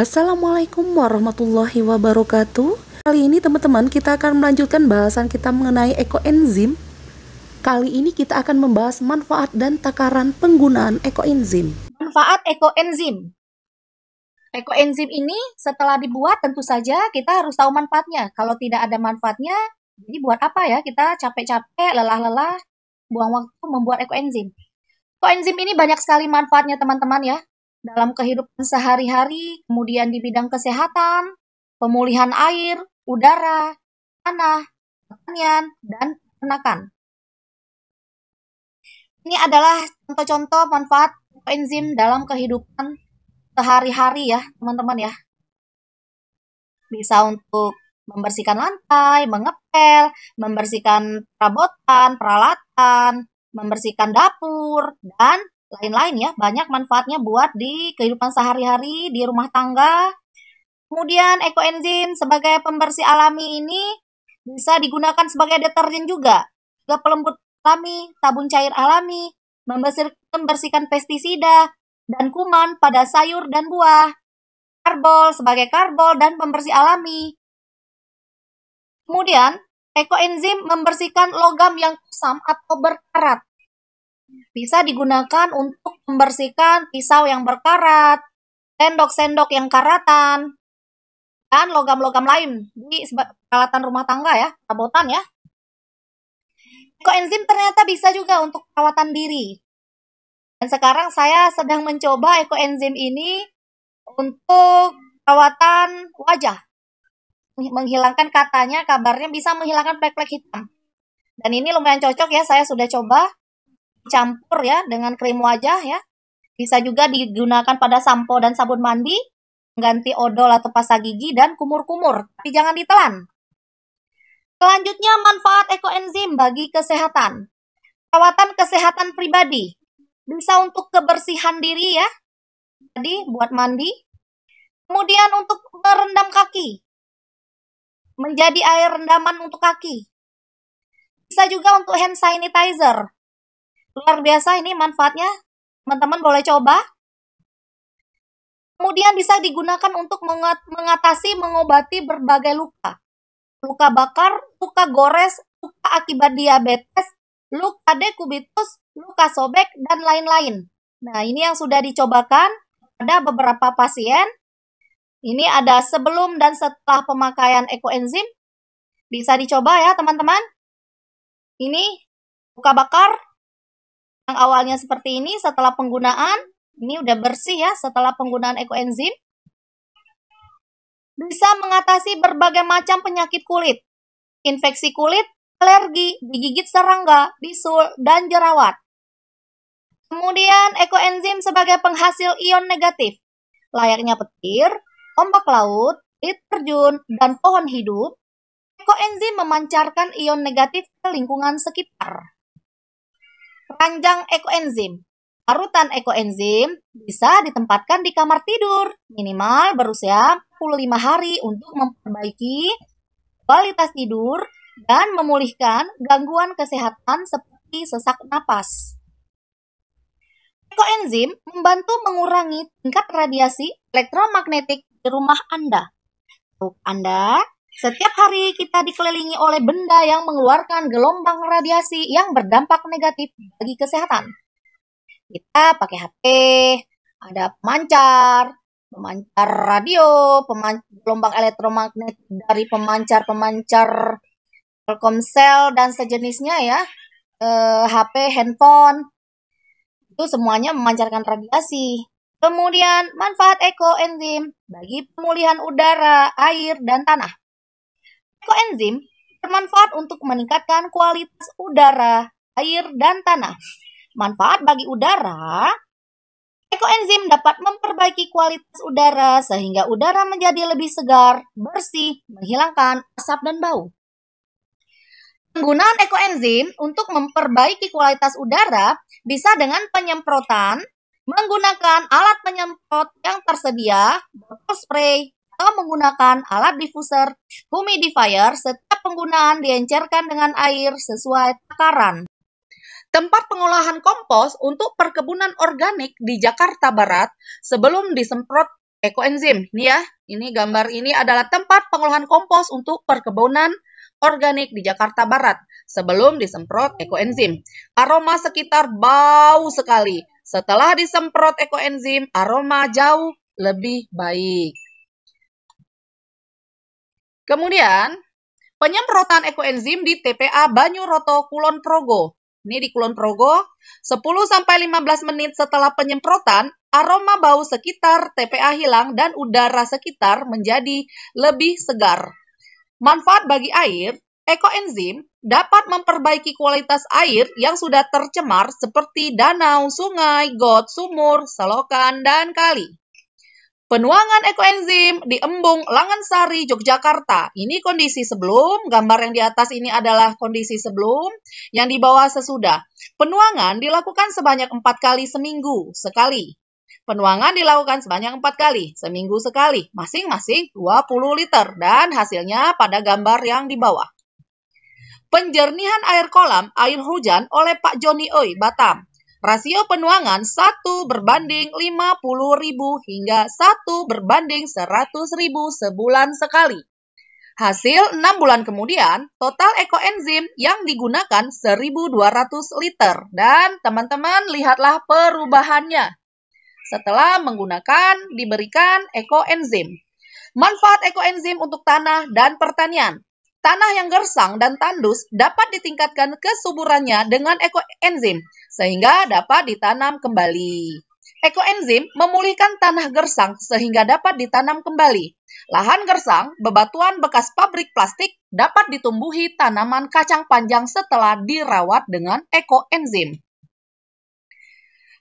Assalamualaikum warahmatullahi wabarakatuh. Kali ini teman-teman kita akan melanjutkan bahasan kita mengenai ekoenzim. Kali ini kita akan membahas manfaat dan takaran penggunaan ekoenzim. Manfaat ekoenzim. Ekoenzim ini setelah dibuat tentu saja kita harus tahu manfaatnya. Kalau tidak ada manfaatnya, jadi buat apa ya kita capek-capek, lelah-lelah, buang waktu membuat ekoenzim. Ekoenzim ini banyak sekali manfaatnya teman-teman ya dalam kehidupan sehari-hari, kemudian di bidang kesehatan, pemulihan air, udara, tanah, pertanian, dan peternakan. Ini adalah contoh-contoh manfaat enzim dalam kehidupan sehari-hari ya, teman-teman ya. Bisa untuk membersihkan lantai, mengepel, membersihkan perabotan, peralatan, membersihkan dapur, dan lain-lain ya. Banyak manfaatnya buat di kehidupan sehari-hari, di rumah tangga. Kemudian ekoenzim sebagai pembersih alami ini bisa digunakan sebagai deterjen juga. Juga pelembut alami, tabun cair alami, membersihkan pestisida dan kuman pada sayur dan buah. Karbol sebagai karbol dan pembersih alami. Kemudian, ekoenzim membersihkan logam yang kusam atau berkarat bisa digunakan untuk membersihkan pisau yang berkarat, sendok-sendok yang karatan, dan logam-logam lain di peralatan rumah tangga ya, perabotan ya. Ekoenzim ternyata bisa juga untuk perawatan diri. Dan sekarang saya sedang mencoba ekoenzim ini untuk perawatan wajah. Menghilangkan katanya kabarnya bisa menghilangkan plek-plek hitam. Dan ini lumayan cocok ya, saya sudah coba campur ya dengan krim wajah ya. Bisa juga digunakan pada sampo dan sabun mandi, mengganti odol atau pasta gigi dan kumur-kumur, tapi jangan ditelan. Selanjutnya manfaat ekoenzim bagi kesehatan. Perawatan kesehatan pribadi. Bisa untuk kebersihan diri ya. Jadi buat mandi. Kemudian untuk merendam kaki. Menjadi air rendaman untuk kaki. Bisa juga untuk hand sanitizer Luar biasa ini manfaatnya. Teman-teman boleh coba. Kemudian bisa digunakan untuk mengatasi, mengobati berbagai luka. Luka bakar, luka gores, luka akibat diabetes, luka dekubitus, luka sobek, dan lain-lain. Nah, ini yang sudah dicobakan pada beberapa pasien. Ini ada sebelum dan setelah pemakaian ekoenzim. Bisa dicoba ya, teman-teman. Ini luka bakar, yang awalnya seperti ini setelah penggunaan ini udah bersih ya setelah penggunaan ekoenzim bisa mengatasi berbagai macam penyakit kulit, infeksi kulit, alergi, digigit serangga, bisul, dan jerawat. Kemudian ekoenzim sebagai penghasil ion negatif, layaknya petir, ombak laut, air terjun, dan pohon hidup, ekoenzim memancarkan ion negatif ke lingkungan sekitar panjang ekoenzim. Larutan ekoenzim bisa ditempatkan di kamar tidur minimal berusia 45 hari untuk memperbaiki kualitas tidur dan memulihkan gangguan kesehatan seperti sesak napas. Ekoenzim membantu mengurangi tingkat radiasi elektromagnetik di rumah Anda. Untuk Anda setiap hari kita dikelilingi oleh benda yang mengeluarkan gelombang radiasi yang berdampak negatif bagi kesehatan. Kita pakai HP, ada pemancar, pemancar radio, pemancar, gelombang elektromagnet dari pemancar-pemancar Telkomsel dan sejenisnya ya, e, eh, HP, handphone, itu semuanya memancarkan radiasi. Kemudian manfaat ekoenzim bagi pemulihan udara, air, dan tanah. Koenzim bermanfaat untuk meningkatkan kualitas udara, air, dan tanah. Manfaat bagi udara, ekoenzim dapat memperbaiki kualitas udara sehingga udara menjadi lebih segar, bersih, menghilangkan asap dan bau. Penggunaan ekoenzim untuk memperbaiki kualitas udara bisa dengan penyemprotan menggunakan alat penyemprot yang tersedia, botol spray, atau menggunakan alat diffuser humidifier, setiap penggunaan diencerkan dengan air sesuai takaran. Tempat pengolahan kompos untuk perkebunan organik di Jakarta Barat sebelum disemprot ekoenzim. Ini ya, ini gambar ini adalah tempat pengolahan kompos untuk perkebunan organik di Jakarta Barat sebelum disemprot ekoenzim. Aroma sekitar bau sekali. Setelah disemprot ekoenzim, aroma jauh lebih baik. Kemudian, penyemprotan ekoenzim di TPA Banyuroto Kulon Progo. Ini di Kulon Progo, 10-15 menit setelah penyemprotan, aroma bau sekitar TPA hilang dan udara sekitar menjadi lebih segar. Manfaat bagi air, ekoenzim dapat memperbaiki kualitas air yang sudah tercemar seperti danau, sungai, got, sumur, selokan, dan kali. Penuangan ekoenzim di Embung, Langansari, Yogyakarta. Ini kondisi sebelum, gambar yang di atas ini adalah kondisi sebelum, yang di bawah sesudah. Penuangan dilakukan sebanyak empat kali seminggu sekali. Penuangan dilakukan sebanyak empat kali, seminggu sekali, masing-masing 20 liter, dan hasilnya pada gambar yang di bawah. Penjernihan air kolam, air hujan oleh Pak Joni Oi, Batam. Rasio penuangan 1 berbanding ribu hingga 1 berbanding ribu sebulan sekali. Hasil 6 bulan kemudian, total ekoenzim yang digunakan 1.200 liter. Dan teman-teman lihatlah perubahannya. Setelah menggunakan, diberikan ekoenzim. Manfaat ekoenzim untuk tanah dan pertanian. Tanah yang gersang dan tandus dapat ditingkatkan kesuburannya dengan ekoenzim, sehingga dapat ditanam kembali. Ekoenzim memulihkan tanah gersang sehingga dapat ditanam kembali. Lahan gersang, bebatuan bekas pabrik plastik dapat ditumbuhi tanaman kacang panjang setelah dirawat dengan ekoenzim.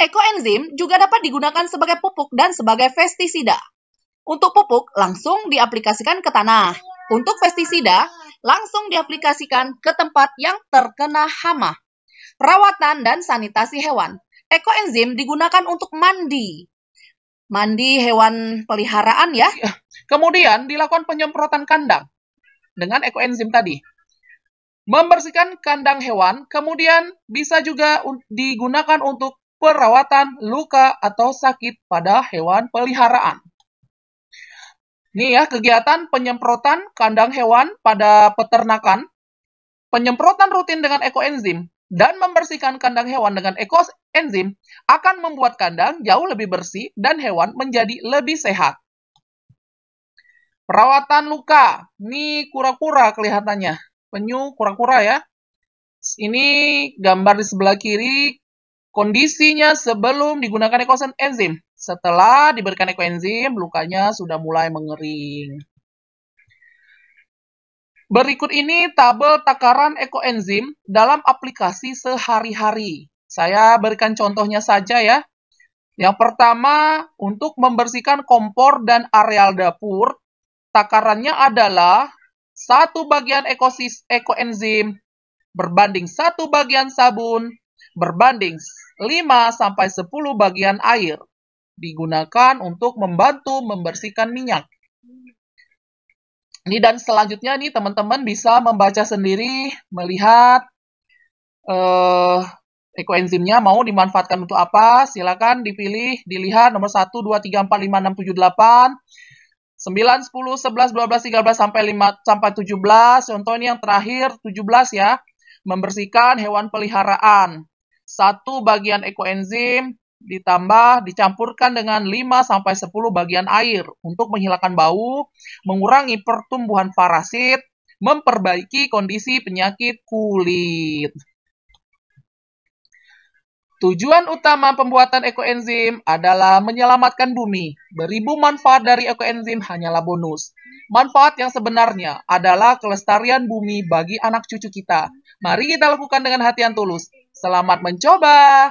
Ekoenzim juga dapat digunakan sebagai pupuk dan sebagai pestisida. Untuk pupuk, langsung diaplikasikan ke tanah. Untuk pestisida, langsung diaplikasikan ke tempat yang terkena hama. Perawatan dan sanitasi hewan. Ekoenzim digunakan untuk mandi. Mandi hewan peliharaan ya. Iya. Kemudian dilakukan penyemprotan kandang dengan ekoenzim tadi. Membersihkan kandang hewan, kemudian bisa juga digunakan untuk perawatan luka atau sakit pada hewan peliharaan. Ini ya, kegiatan penyemprotan kandang hewan pada peternakan, penyemprotan rutin dengan ekoenzim, dan membersihkan kandang hewan dengan ekoenzim akan membuat kandang jauh lebih bersih dan hewan menjadi lebih sehat. Perawatan luka, ini kura-kura kelihatannya, penyu kura-kura ya. Ini gambar di sebelah kiri kondisinya sebelum digunakan enzim. Setelah diberikan ekoenzim, lukanya sudah mulai mengering. Berikut ini tabel takaran ekoenzim dalam aplikasi sehari-hari. Saya berikan contohnya saja ya. Yang pertama, untuk membersihkan kompor dan areal dapur, takarannya adalah satu bagian ekosis ekoenzim berbanding satu bagian sabun berbanding 5 sampai 10 bagian air digunakan untuk membantu membersihkan minyak. Ini dan selanjutnya nih teman-teman bisa membaca sendiri, melihat eh, ekoenzimnya mau dimanfaatkan untuk apa. Silakan dipilih, dilihat nomor 1, 2, 3, 4, 5, 6, 7, 8, 9, 10, 11, 12, 13, sampai 5, sampai 17. Contoh ini yang terakhir, 17 ya. Membersihkan hewan peliharaan. Satu bagian ekoenzim, ditambah dicampurkan dengan 5 sampai 10 bagian air untuk menghilangkan bau, mengurangi pertumbuhan parasit, memperbaiki kondisi penyakit kulit. Tujuan utama pembuatan ekoenzim adalah menyelamatkan bumi. Beribu manfaat dari ekoenzim hanyalah bonus. Manfaat yang sebenarnya adalah kelestarian bumi bagi anak cucu kita. Mari kita lakukan dengan hati yang tulus. Selamat mencoba!